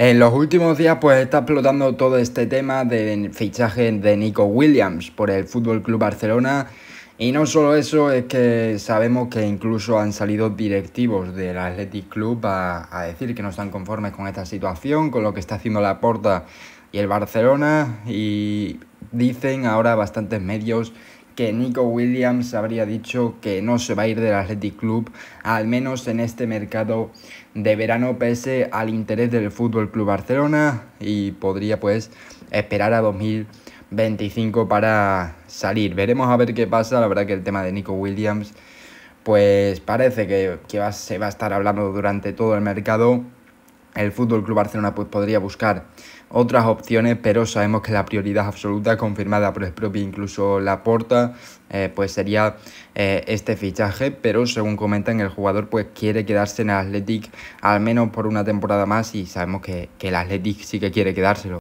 En los últimos días pues está explotando todo este tema del fichaje de Nico Williams por el Fútbol Club Barcelona y no solo eso, es que sabemos que incluso han salido directivos del Athletic Club a, a decir que no están conformes con esta situación, con lo que está haciendo la Porta y el Barcelona y dicen ahora bastantes medios que Nico Williams habría dicho que no se va a ir del Athletic Club, al menos en este mercado de verano, pese al interés del Fútbol Club Barcelona y podría pues esperar a 2025 para salir. Veremos a ver qué pasa, la verdad que el tema de Nico Williams pues parece que, se va a estar hablando durante todo el mercado el Fútbol Club Barcelona pues, podría buscar otras opciones, pero sabemos que la prioridad absoluta confirmada por el propio incluso Laporta eh, pues sería eh, este fichaje, pero según comentan el jugador pues quiere quedarse en el Athletic al menos por una temporada más y sabemos que, que el Athletic sí que quiere quedárselo.